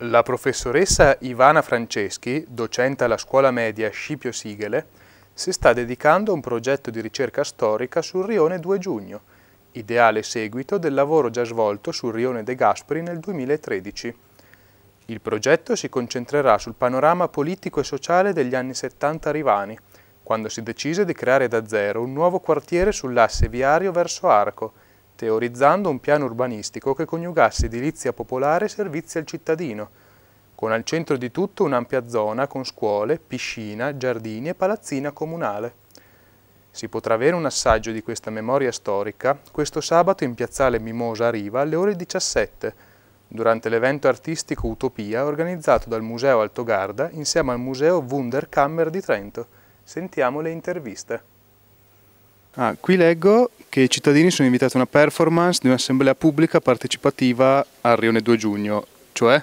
La professoressa Ivana Franceschi, docente alla scuola media Scipio Sigele, si sta dedicando a un progetto di ricerca storica sul rione 2 giugno, ideale seguito del lavoro già svolto sul rione De Gasperi nel 2013. Il progetto si concentrerà sul panorama politico e sociale degli anni 70 rivani, quando si decise di creare da zero un nuovo quartiere sull'asse viario verso Arco, teorizzando un piano urbanistico che coniugasse edilizia popolare e servizi al cittadino, con al centro di tutto un'ampia zona con scuole, piscina, giardini e palazzina comunale. Si potrà avere un assaggio di questa memoria storica questo sabato in piazzale Mimosa Riva alle ore 17, durante l'evento artistico Utopia organizzato dal Museo Alto Garda insieme al Museo Wunderkammer di Trento. Sentiamo le interviste. Ah, qui leggo che i cittadini sono invitati a una performance di un'assemblea pubblica partecipativa al Rione 2 giugno, cioè?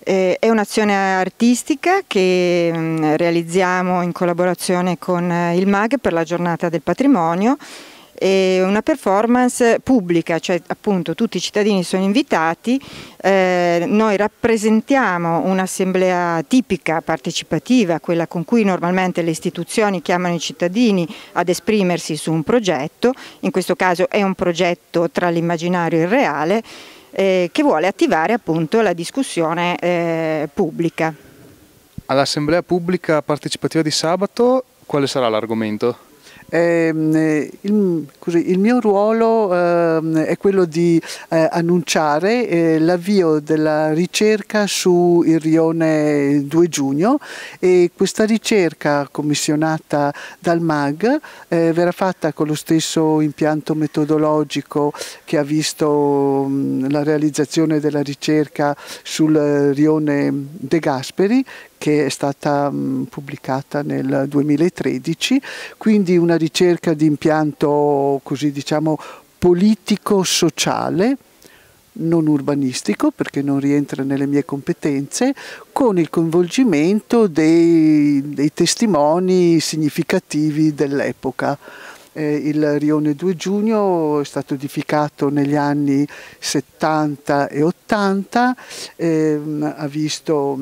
Eh, è un'azione artistica che mh, mm, realizziamo in collaborazione con eh, il MAG per la giornata del patrimonio e una performance pubblica, cioè appunto tutti i cittadini sono invitati, eh, noi rappresentiamo un'assemblea tipica, partecipativa, quella con cui normalmente le istituzioni chiamano i cittadini ad esprimersi su un progetto, in questo caso è un progetto tra l'immaginario e il reale, eh, che vuole attivare appunto la discussione eh, pubblica. All'assemblea pubblica partecipativa di sabato quale sarà l'argomento? Ehm, eh, il, così, il, mio ruolo eh, è quello di eh, annunciare eh, l'avvio della ricerca sul rione 2 giugno e questa ricerca commissionata dal MAG eh, verrà fatta con lo stesso impianto metodologico che ha visto mh, mm, la realizzazione della ricerca sul eh, rione De Gasperi che è stata mm, pubblicata nel 2013, quindi una ricerca di impianto così diciamo politico-sociale non urbanistico perché non rientra nelle mie competenze, con il coinvolgimento dei, dei testimoni significativi dell'epoca. Eh, il Rione 2 Giugno è stato edificato negli anni 70 e 80, ehm, ha visto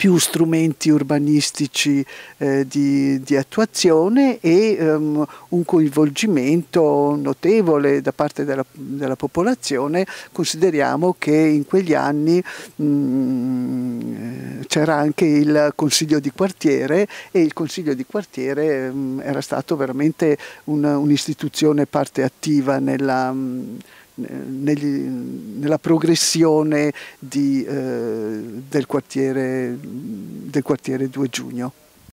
più strumenti urbanistici eh, di, di, attuazione e ehm, un coinvolgimento notevole da parte della, della popolazione. Consideriamo che in quegli anni mm, eh, c'era anche il consiglio di quartiere e il consiglio di quartiere mh, mm, era stato veramente un'istituzione parte attiva nella, mm, negli, nella progressione di, eh, del, quartiere, del quartiere 2 giugno.